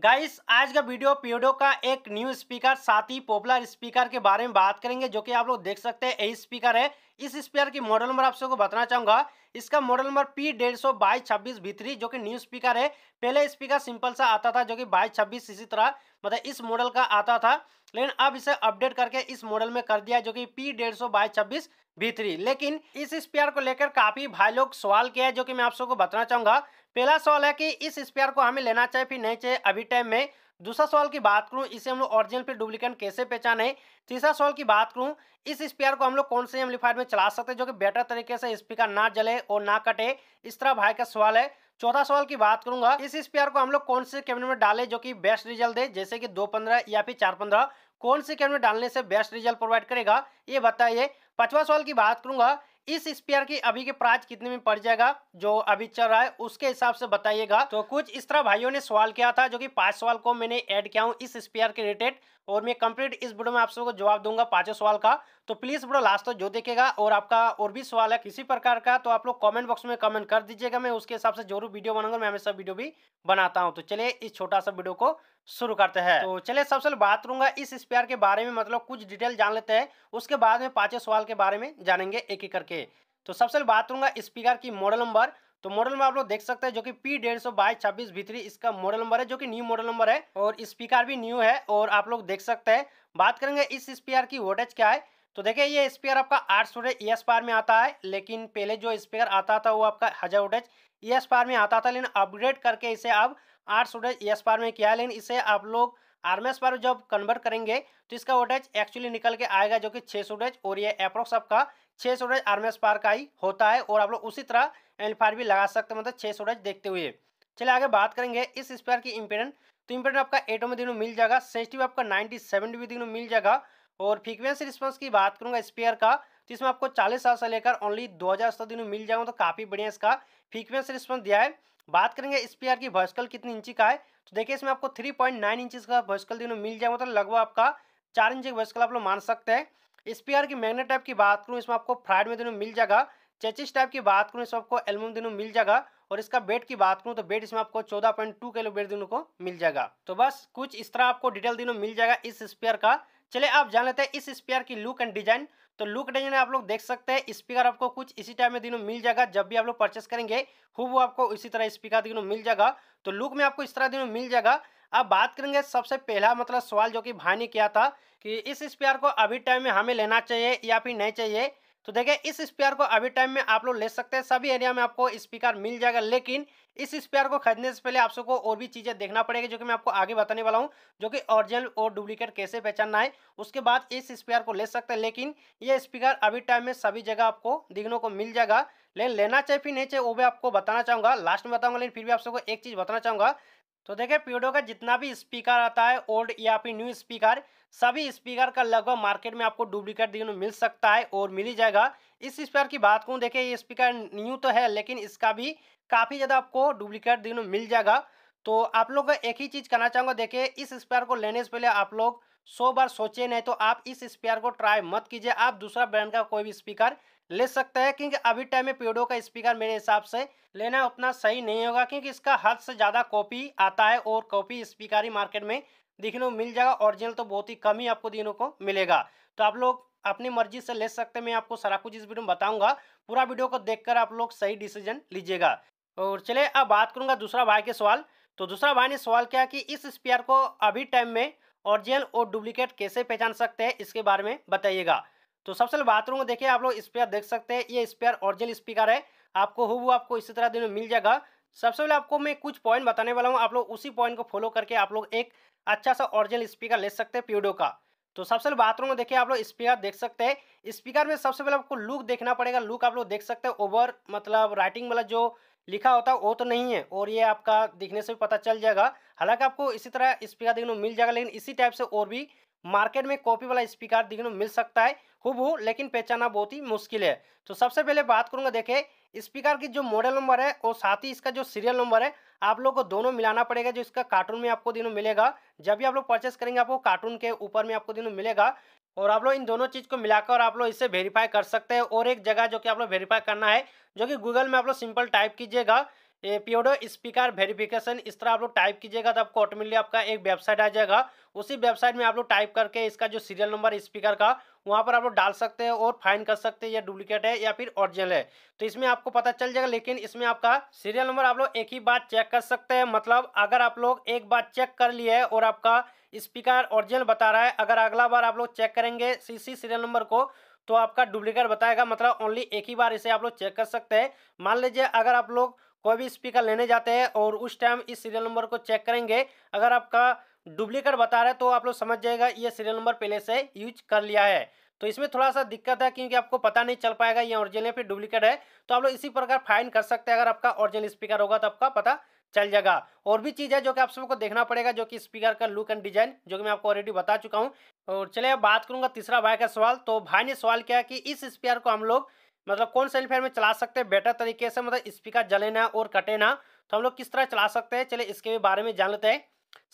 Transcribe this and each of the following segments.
guys आज का video पीओडो का एक न्यू स्पीकर साथ ही पॉपुलर स्पीकर के बारे में बात करेंगे जो कि आप लोग देख सकते हैं यही स्पीकर है इस स्पीकर की मॉडल नंबर आप सबको बताना चाहूंगा इसका मॉडल नंबर पी डेढ़ सौ बाईस छब्बीस भीतरी जो कि न्यू स्पीकर है पहले स्पीकर सिंपल सा आता था जो कि बाईस छब्बीस इसी तरह मतलब इस मॉडल का आता था लेकिन अब इसे अपडेट करके इस मॉडल में कर दिया जो कि पी डेढ़ सौ बाईस छब्बीस भीतरी लेकिन इस स्पीकर को लेकर काफी भाई लोग सवाल किया है जो कि मैं आप सबको बताना चाहूंगा पहला सवाल है कि इस स्पेयर को हमें लेना चाहिए फिर नहीं चाहिए अभी टाइम में दूसरा सवाल की बात करूं इसे हम लोग ऑरिजिनल पे डुप्लीकेट कैसे पहचाने तीसरा सवाल की बात करूं इस स्पेयर को हम लोग कौन से एम्पलीफायर में चला सकते हैं जो कि बेटर तरीके से स्पीकर ना जले और ना कटे इस तरह भाई का सवाल है चौथा सवाल की बात करूंगा इस स्पेयर को हम लोग कौन से कैमरे में डाले जो कि बेस्ट रिजल्ट दे जैसे कि दो पंद्रह या फिर चार पंद्रह कौन से कैबिनेट डालने से बेस्ट रिजल्ट प्रोवाइड करेगा ये बताइए पांचवा सवाल की बात करूंगा इस स्पेयर की अभी के प्राइस कितने में पड़ जाएगा जो अभी चल रहा है उसके हिसाब से बताइएगा तो कुछ इस तरह भाइयों ने सवाल किया था जो कि पांच सवाल को मैंने ऐड किया हूँ इस स्पेयर के रिलेटेड और मैं कंप्लीट इस वीडियो में आप सबको जवाब दूंगा पांचों सवाल का तो प्लीज़ ब्रो लास्ट तक तो जो देखेगा और आपका और भी सवाल है किसी प्रकार का तो आप लोग कॉमेंट बॉक्स में कमेंट कर दीजिएगा मैं उसके हिसाब से जरूर वीडियो बनाऊंगा मैं हमेशा वीडियो भी बनाता हूँ तो चलिए इस छोटा सा वीडियो को शुरू करते हैं तो चलिए सबसे सब बात करूंगा इस स्पेयर के बारे में मतलब कुछ डिटेल जान लेते हैं उसके बाद में पांचों सवाल के बारे में जानेंगे एक एक करके तो सबसे बात करूंगा स्पीकर की मॉडल नंबर तो मॉडल में आप लोग देख सकते हैं जो कि पी डेढ़ सौ बाईस छब्बीस भीतरी इसका मॉडल नंबर है जो कि न्यू मॉडल नंबर है और स्पीकर भी न्यू है और आप लोग देख सकते हैं बात करेंगे इस स्पीकर की वोल्टेज क्या है तो देखिए ये स्पीकर आपका आठ सौ ई एस पार में आता है लेकिन पहले जो स्पीकर आता था वो आपका हजार वोटेज ई एस पार में आता था लेकिन अपग्रेड करके इसे अब आठ सौ ई एस पार में किया लेकिन इसे आप लोग आर एस पार जब कन्वर्ट करेंगे तो इसका वोटेज एक्चुअली निकल के आएगा जो कि छः सौ वोटेज और ये अप्रोक्स आपका छः सौ डेज आर एस पार का ही होता है और आप लोग उसी तरह एल्फायर भी लगा सकते हैं मतलब छः सौ वोटेज देखते हुए चलिए आगे बात करेंगे इस स्पीकर की इम्पेडेंट तो इम्पेडेंट आपका एटो में दिनों मिल जाएगा सेंसिटिव आपका नाइन्टी सेवन डिबी दिनों मिल जाएगा और फ्रीक्वेंसी रिस्पॉन्स की बात करूंगा स्पेयर का तो इसमें आपको चालीस साल से लेकर ओनली दो हज़ार दिनों मिल जाएगा तो काफ़ी बढ़िया इसका फ्रीक्वेंसी रिस्पॉन्स दिया है बात करेंगे स्पेयर की वर्सकल कितनी इंची का है तो देखिए इसमें आपको थ्री पॉइंट नाइन इंच का वर्सकल दिनों मिल जाएगा तो लगभग आपका चार इंच का वर्सकल आप लोग मान सकते हैं स्पेयर की मैग्नेट टाइप की बात करूँ इसमें आपको फ्राइड में दिनों मिल जाएगा चेचिस टाइप की बात करूँ इसमें आपको एलमोम दिनों मिल जाएगा और इसका बेट की बात करूँ तो बेट इसमें आपको 14.2 किलो बेट दिनों को मिल जाएगा तो बस कुछ इस तरह आपको डिटेल दिनों मिल जाएगा इस स्पेयर का चले आप जान लेते हैं इस स्पीयर की लुक एंड डिजाइन तो लुक डिजाइन आप लोग देख सकते हैं स्पीकर आपको कुछ इसी टाइम में दिनों मिल जाएगा जब भी आप लोग परचेस करेंगे खूब आपको इसी तरह स्पीकर दिनों मिल जाएगा तो लुक में आपको इस तरह दिनों मिल जाएगा अब बात करेंगे सबसे पहला मतलब सवाल जो कि भाई ने किया था कि इस स्पीकर को अभी टाइम में हमें लेना चाहिए या फिर नहीं चाहिए तो देखिए इस स्पीकर को अभी टाइम में आप लोग ले सकते हैं सभी एरिया में आपको स्पीकर मिल जाएगा लेकिन इस स्पेयर को खरीदने से पहले आप सबको और भी चीज़ें देखना पड़ेगी जो कि मैं आपको आगे बताने वाला हूँ जो कि ओरिजिनल और डुप्लीकेट कैसे पहचानना है उसके बाद इस स्पीयर को ले सकते हैं लेकिन ये स्पीकर अभी टाइम में सभी जगह आपको दिखने को मिल जाएगा लेकिन लेना चाहिए फिर नहीं चाहिए वो भी आपको बताना चाहूँगा लास्ट में बताऊँगा लेकिन फिर भी आप सबको एक चीज़ बताना चाहूँगा तो देखिए पीडो का जितना भी स्पीकर आता है ओल्ड या फिर न्यू स्पीकर सभी स्पीकर का लगभग मार्केट में आपको डुप्लीकेट देखने मिल सकता है और मिल ही जाएगा इस स्पीकर की बात करूँ देखिए ये स्पीकर न्यू तो है लेकिन इसका भी काफ़ी ज़्यादा आपको डुप्लीकेट देखने मिल जाएगा तो आप लोग एक ही चीज़ कहना चाहूँगा देखिए इस स्पीकर को लेने से पहले आप लोग सौ बार सोचे नहीं तो आप इस स्पीकर को ट्राई मत कीजिए आप दूसरा ब्रांड का कोई भी स्पीकर ले सकते हैं क्योंकि अभी टाइम में पेडो का स्पीकर मेरे हिसाब से लेना उतना सही नहीं होगा क्योंकि इसका हद से ज़्यादा कॉपी आता है और कॉपी स्पीकर ही मार्केट में देखने को मिल जाएगा ओरिजिनल तो बहुत ही कम ही आपको दिनों को मिलेगा तो आप लोग अपनी मर्जी से ले सकते हैं मैं आपको सारा कुछ इस वीडियो में बताऊंगा पूरा वीडियो को देख आप लोग सही डिसीजन लीजिएगा और चले अब बात करूंगा दूसरा भाई के सवाल तो दूसरा भाई ने सवाल किया कि इस स्पीकर को अभी टाइम में ऑरिजिनल और डुप्लीकेट कैसे पहचान सकते हैं इसके बारे में बताइएगा तो सबसे पहले बाथरूम देखिए आप लोग स्पेयर देख सकते हैं ये स्पेयर ओरिजिनल स्पीकर है आपको हो आपको इसी तरह दिन में मिल जाएगा सबसे पहले आपको मैं कुछ पॉइंट बताने वाला हूँ आप लोग उसी पॉइंट को फॉलो करके आप लोग एक अच्छा सा ओरिजिनल स्पीकर ले सकते हैं प्यूडो का तो सबसे पहले बाथरूम में देखिए आप लोग स्पीकर देख सकते हैं स्पीकर में सबसे पहले आपको लुक देखना पड़ेगा लुक आप लोग देख सकते हैं ओवर मतलब राइटिंग वाला जो लिखा होता है वो तो नहीं है और ये आपका दिखने से भी पता चल जाएगा हालांकि आपको इसी तरह स्पीकर देखने को मिल जाएगा लेकिन इसी टाइप से और भी मार्केट में कॉपी वाला स्पीकर देखने को मिल सकता है हु लेकिन पहचाना बहुत ही मुश्किल है तो सबसे पहले बात करूंगा देखे स्पीकर की जो मॉडल नंबर है और साथ ही इसका जो सीरियल नंबर है आप लोग को दोनों मिलाना पड़ेगा जो इसका कार्टून में आपको दिनों मिलेगा जब भी आप लोग परचेस करेंगे आपको कार्टून के ऊपर में आपको दिनों मिलेगा और आप लोग इन दोनों चीज़ को मिलाकर आप लोग इसे वेरीफाई कर सकते हैं और एक जगह जो कि आप लोग वेरीफाई करना है जो कि गूगल में आप लोग सिंपल टाइप कीजिएगा प्योडो स्पीकर वेरिफिकेशन इस तरह आप लोग टाइप कीजिएगा तो आपको ऑटोमेटिकली आपका एक वेबसाइट आ जाएगा उसी वेबसाइट में आप लोग टाइप करके इसका जो सीरियल नंबर स्पीकर का वहाँ पर आप लोग डाल सकते हैं और फाइन कर सकते हैं या डुप्लीकेट है या फिर ओरिजिनल है तो इसमें आपको पता चल जाएगा लेकिन इसमें आपका सीरियल नंबर आप लोग एक ही बार चेक कर सकते हैं मतलब अगर आप लोग एक बार चेक कर लिए और आपका स्पीकर ओरिजिनल बता रहा है अगर अगला बार आप लोग चेक करेंगे सीसी सीरियल नंबर को तो आपका डुप्लीकेट बताएगा मतलब ओनली एक ही बार इसे आप लोग चेक कर सकते हैं मान लीजिए अगर आप लोग कोई भी स्पीकर लेने जाते हैं और उस टाइम इस सीरियल नंबर को चेक करेंगे अगर आपका डुप्लीकेट बता रहा है तो आप लोग समझ जाएगा ये सीरियल नंबर पहले से यूज कर लिया है तो इसमें थोड़ा सा दिक्कत है क्योंकि आपको पता नहीं चल पाएगा ये ऑरिजिनल है फिर डुप्लीकेट है तो आप लोग इसी प्रकार फाइन कर सकते हैं अगर आपका ऑरिजिनल स्पीकर होगा तो आपका पता चल जाएगा और भी चीज़ है जो कि आप सबको देखना पड़ेगा जो कि स्पीकर का लुक एंड डिजाइन जो कि मैं आपको ऑलरेडी बता चुका हूँ और चलिए बात करूँगा तीसरा भाई का सवाल तो भाई ने सवाल किया कि इस स्पीकर को हम लोग मतलब कौन से हेलीफायर में चला सकते हैं बेटर तरीके से मतलब स्पीकर जले ना और कटे ना तो हम लोग किस तरह चला सकते हैं चले इसके बारे में जान लेते हैं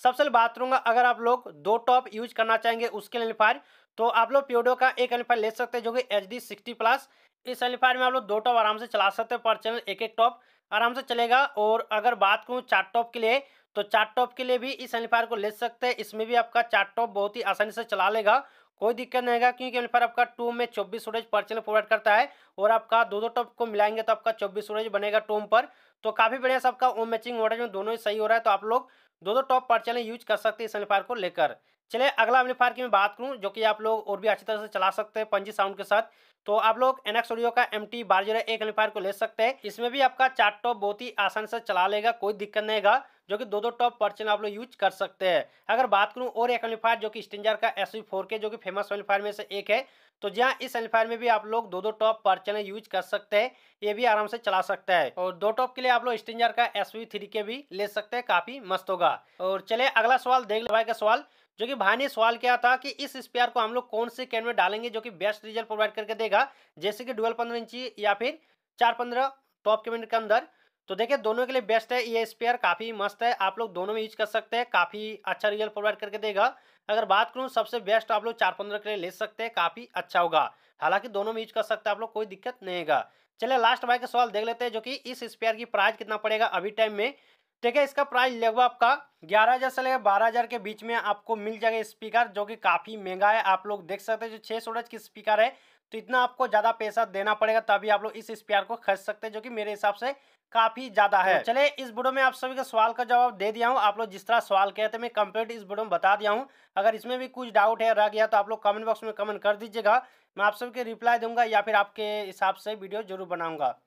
सबसे बात करूंगा अगर आप लोग दो टॉप यूज करना चाहेंगे उसके एम्पलीफायर तो आप लोग प्योडो का एक एम्पलीफायर ले सकते हैं जो कि एच डी सिक्सटी प्लस इस एम्पलीफायर में आप लोग दो टॉप आराम से चला सकते हैं पर चैनल एक एक टॉप आराम से चलेगा और अगर बात करूँ चार टॉप के लिए तो चार टॉप के लिए भी इस एम्पलीफायर को ले सकते हैं इसमें भी आपका चार टॉप बहुत ही आसानी से चला लेगा कोई दिक्कत नहीं है क्योंकि पर आपका टूम में चौबीस सूरज पर्चल प्रोवाइड करता है और आपका दो दो टॉप को मिलाएंगे तो आपका चौबीस स्टोरेज बनेगा टोम पर तो काफ़ी बढ़िया सबका ओम मैचिंग वोटेज में दोनों ही सही हो रहा है तो आप लोग दो दो टॉप पर्चलें यूज कर सकते हैं इस सनफायर को लेकर चले अगला एम्पलीफायर की मैं बात करूँ जो कि आप लोग और भी अच्छी तरह से चला सकते हैं पंजी साउंड के साथ तो आप लोग एनएक्स ऑडियो का एम टी बारह जीरो एक एम्पलीफायर को ले सकते हैं इसमें भी आपका चार टॉप बहुत ही आसान से चला लेगा कोई दिक्कत नहीं होगा जो कि दो दो टॉप पर्चन आप लोग यूज कर सकते हैं अगर बात करूँ और एक एम्पलीफायर जो कि स्टेंजर का एस फोर के जो कि फेमस एम्पलीफायर में से एक है तो जहाँ इस एम्पलीफायर में भी आप लोग दो दो टॉप पर्चन यूज कर सकते हैं ये भी आराम से चला सकता है और दो टॉप के लिए आप लोग स्टेंजर का एस थ्री के भी ले सकते हैं काफी मस्त होगा और चले अगला सवाल देख लो भाई का सवाल जो कि भाई ने सवाल किया था कि इस स्पेयर को हम लोग कौन से कैन में डालेंगे जो कि बेस्ट रिजल्ट प्रोवाइड करके देगा जैसे कि डुअल पंद्रह इंची या फिर चार पंद्रह टॉप कैबिनेट के, के अंदर तो देखिए दोनों के लिए बेस्ट है ये स्पेयर काफ़ी मस्त है आप लोग दोनों में यूज कर सकते हैं काफ़ी अच्छा रिजल्ट प्रोवाइड करके देगा अगर बात करूँ सबसे बेस्ट आप लोग चार पंद्रह के लिए ले सकते हैं काफ़ी अच्छा होगा हालांकि दोनों में यूज कर सकते हैं आप लोग कोई दिक्कत नहीं है चलिए लास्ट भाई का सवाल देख लेते हैं जो कि इस स्पेयर की प्राइस कितना पड़ेगा अभी टाइम में ठीक है इसका प्राइस लगभग आपका ग्यारह हज़ार से लेकर बारह हज़ार के बीच में आपको मिल जाएगा स्पीकर जो कि काफ़ी महंगा है आप लोग देख सकते हैं जो छः सोलह की स्पीकर है तो इतना आपको ज़्यादा पैसा देना पड़ेगा तभी आप लोग इस स्पीकर को खरीद सकते हैं जो कि मेरे हिसाब से काफ़ी ज़्यादा है तो चले इस वीडियो में आप सभी के सवाल का जवाब दे दिया हूँ आप लोग जिस तरह सवाल कहते हैं मैं कंप्लीट इस वीडियो में बता दिया हूँ अगर इसमें भी कुछ डाउट है रह गया तो आप लोग कमेंट बॉक्स में कमेंट कर दीजिएगा मैं आप सभी के रिप्लाई दूंगा या फिर आपके हिसाब से वीडियो जरूर बनाऊंगा